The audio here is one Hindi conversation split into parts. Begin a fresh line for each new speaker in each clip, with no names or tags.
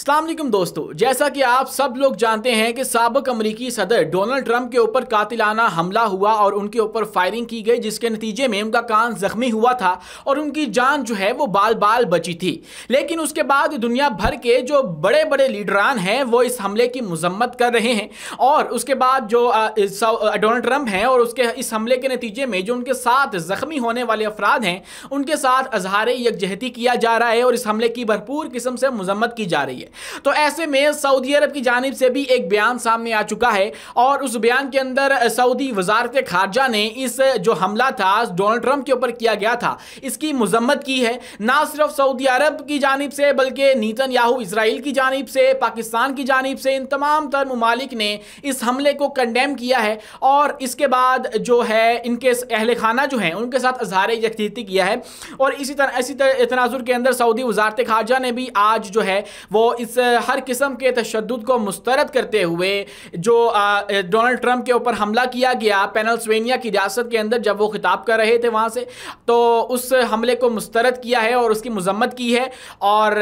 असलम दोस्तों जैसा कि आप सब लोग जानते हैं कि सबक अमरीकी सदर डोनाल्ड ट्रंप के ऊपर कातिलाना हमला हुआ और उनके ऊपर फायरिंग की गई जिसके नतीजे में उनका कान जख्मी हुआ था और उनकी जान जो है वो बाल बाल बची थी लेकिन उसके बाद दुनिया भर के जो बड़े बड़े लीडरान हैं वो इस हमले की मजम्मत कर रहे हैं और उसके बाद जो डोनाल्ड ट्रंप हैं और उसके इस हमले के नतीजे में जो उनके साथ ज़ख्मी होने वाले अफराद हैं उनके साथ अजहार यकजहती किया जा रहा है और इस हमले की भरपूर किस्म से मजम्मत की जा रही है तो ऐसे में सऊदी अरब की जानब से भी एक बयान सामने आ चुका है और उस बयान के अंदर सऊदी वजारत खारजा ने इस जो हमला था डोनाल्ड ट्रंप के ऊपर किया गया था इसकी मजम्मत की है ना सिर्फ सऊदी अरब की जानब से बल्कि नीतन याहू इसराइल की जानब से पाकिस्तान की जानब से इन तमाम तर ममालिक ने इस हमले को कंडेम किया है और इसके बाद जो है इनके अहल खाना जो हैं उनके साथ अजहार यकती किया है और इसी तरह इसी तरह तनाजुर के अंदर सऊदी वजारत खारजा ने भी आज जो है वो इस हर किस्म के तशद को मुस्तरद करते हुए जो डोनल्ड ट्रंप के ऊपर हमला किया गया पेनल्सवेनिया की रियासत के अंदर जब वो खिताब कर रहे थे वहाँ से तो उस हमले को मुस्तरद किया है और उसकी मजम्मत की है और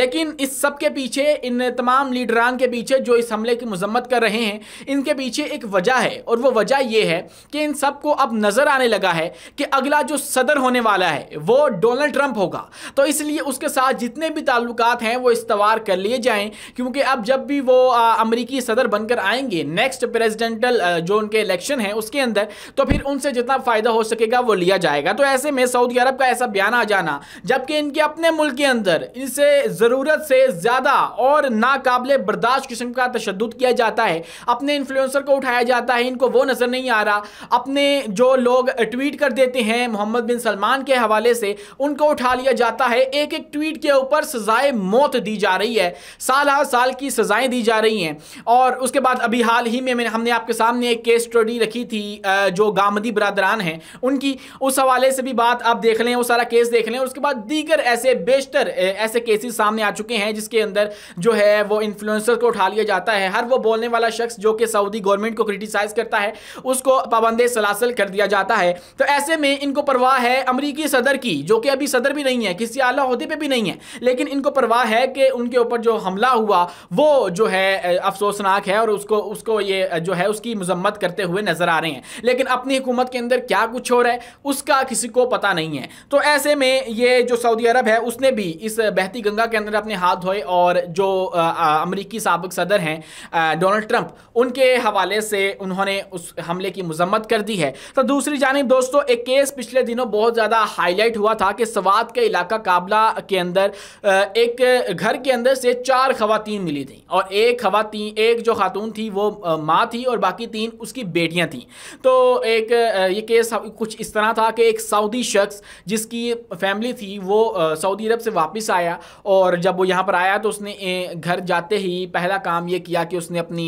लेकिन इस सब के पीछे इन तमाम लीडरान के पीछे जो इस हमले की मजम्मत कर रहे हैं इनके पीछे एक वजह है और वो वजह यह है कि इन सबको अब नज़र आने लगा है कि अगला जो सदर होने वाला है वो डोनल्ड ट्रंप होगा तो इसलिए उसके साथ जितने भी ताल्लुक हैं वो इस्तवार कर लिए जाएं क्योंकि अब जब भी वो अमरीकी सदर बनकर आएंगे नेक्स्ट प्रेजिडेंटल जो उनके इलेक्शन है उसके अंदर तो फिर उनसे जितना फ़ायदा हो सकेगा वो लिया जाएगा तो ऐसे में सऊदी अरब का ऐसा बयान आ जाना जबकि इनके अपने मुल्क के अंदर इनसे ज़रूरत से ज़्यादा और नाकबले बर्दाश्त किस्म का तशद किया जाता है अपने इन्फ्लुएंसर को उठाया जाता है इनको वो नज़र नहीं आ रहा अपने जो लोग ट्वीट कर देते हैं मोहम्मद बिन सलमान के हवाले से उनको उठा लिया जाता है एक एक ट्वीट के ऊपर सजाए मौत दी जा रही रही है साल हर साल की सजाएं दी जा रही हैं और उसके बाद अभी हाल ही में हमने आपके सामने एक केस स्टडी रखी थी जो गामदी बरदरान हैं उनकी उस हवाले से भी बात आप देख लें वो सारा केस देख लें और उसके बाद दीगर ऐसे बेशतर ऐसे केसेस सामने आ चुके हैं जिसके अंदर जो है वो इन्फ्लुंसर को उठा लिया जाता है हर वो बोलने वाला शख्स जो कि सऊदी गवर्नमेंट को क्रिटिसाइज करता है उसको पाबंदे सलासल कर दिया जाता है तो ऐसे में इनको परवाह है अमरीकी सदर की जो कि अभी सदर भी नहीं है किसी आला अहदे पे भी नहीं है लेकिन इनको परवाह है कि उनके ऊपर जो हमला हुआ वो जो है अफसोसनाक है और उसको उसको ये जो है उसकी मजम्मत करते हुए नजर आ रहे हैं लेकिन अपनी हुकूमत के अंदर क्या कुछ हो रहा है उसका किसी को पता नहीं है तो ऐसे में ये जो सऊदी अरब है उसने भी इस बहती गंगा के अंदर अपने हाथ धोए और जो अमरीकी सबक सदर हैं डोनल्ड ट्रंप उनके हवाले से उन्होंने उस हमले की मजम्मत कर दी है तो दूसरी जानब दोस्तों एक केस पिछले दिनों बहुत ज़्यादा हाईलाइट हुआ था कि सवाद का इलाका काबला के अंदर एक घर के अंदर अंदर से चार खातन मिली थी और एक खातन एक जो खातून थी वो माँ थी और बाकी तीन उसकी बेटियाँ थीं तो एक ये केस कुछ इस तरह था कि एक सऊदी शख्स जिसकी फैमिली थी वो सऊदी अरब से वापस आया और जब वो यहाँ पर आया तो उसने घर जाते ही पहला काम ये किया कि उसने अपनी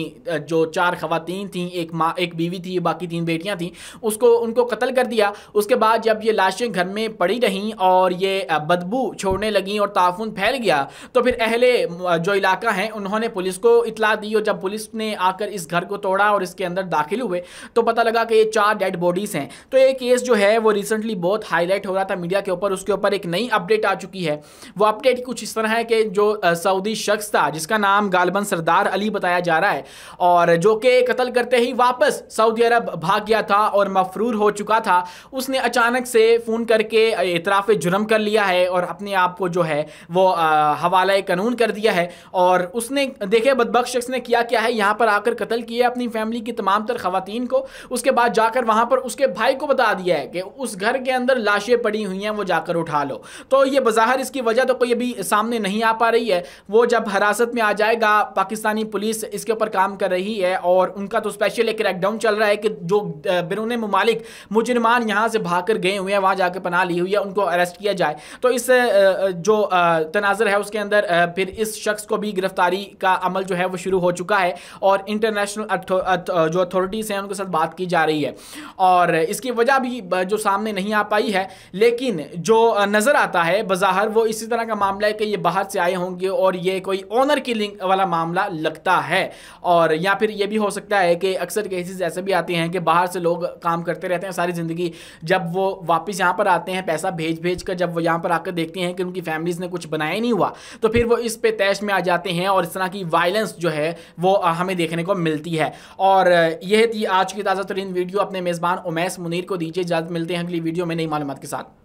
जो चार खातन थी एक माँ एक बीवी थी बाकी तीन बेटियाँ थीं उसको उनको कत्ल कर दिया उसके बाद जब ये लाशें घर में पड़ी रहीं और ये बदबू छोड़ने लगें और ताफुन फैल गया तो फिर अहले जो इलाका है उन्होंने पुलिस को इतला दी और जब पुलिस ने आकर इस घर को तोड़ा और इसके अंदर दाखिल हुए तो पता लगा कि ये चार डेड बॉडीज़ हैं तो ये केस जो है वो रिसेंटली बहुत हाईलाइट हो रहा था मीडिया के ऊपर उसके ऊपर एक नई अपडेट आ चुकी है वो अपडेट कुछ इस तरह है कि जो सऊदी शख्स था जिसका नाम गालबन सरदार अली बताया जा रहा है और जो कि कत्ल करते ही वापस सऊदी अरब भाग गया था और मफरूर हो चुका था उसने अचानक से फ़ोन करके इतराफ़ जुर्म कर लिया है और अपने आप को जो है वो हवाला कानून कर कर दिया है और उसने देखे बदबक शख्स ने किया क्या है यहाँ पर आकर कत्ल किया अपनी फैमिली की तमाम तर खातन को उसके बाद जाकर वहाँ पर उसके भाई को बता दिया है कि उस घर के अंदर लाशें पड़ी हुई हैं वो जाकर उठा लो तो ये बाहर इसकी वजह तो कोई अभी सामने नहीं आ पा रही है वो जब हिरासत में आ जाएगा पाकिस्तानी पुलिस इसके ऊपर काम कर रही है और उनका तो स्पेशल एक क्रैकडाउन चल रहा है कि जो बिरून ममालिक मुजरमान यहाँ से भाग कर गए हुए हैं वहाँ जाकर पना ली हुई है उनको अरेस्ट किया जाए तो इस जो तनाजर है उसके अंदर फिर इस शख्स को भी गिरफ्तारी का अमल जो है वो शुरू हो चुका है और इंटरनेशनल जो अथॉरिटीज़ हैं उनके साथ बात की जा रही है और इसकी वजह भी जो सामने नहीं आ पाई है लेकिन जो नज़र आता है बज़ाहर वो इसी तरह का मामला है कि ये बाहर से आए होंगे और ये कोई ऑनर की लिंक वाला मामला लगता है और या फिर ये भी हो सकता है कि अक्सर केसेस ऐसे भी आते हैं कि बाहर से लोग काम करते रहते हैं सारी ज़िंदगी जब वो वापस यहाँ पर आते हैं पैसा भेज भेज कर जब वो यहाँ पर आकर देखते हैं कि उनकी फैमिलीज़ ने कुछ बनाया नहीं हुआ तो फिर वो इस पे तैश में आ जाते हैं और इस तरह की वायलेंस जो है वो हमें देखने को मिलती है और यह थी आज की ताज़ा तरीन वीडियो अपने मेज़बान उमैस मुनीर को दीजिए इजाज़त मिलते हैं अगली वीडियो में नई मालूम के साथ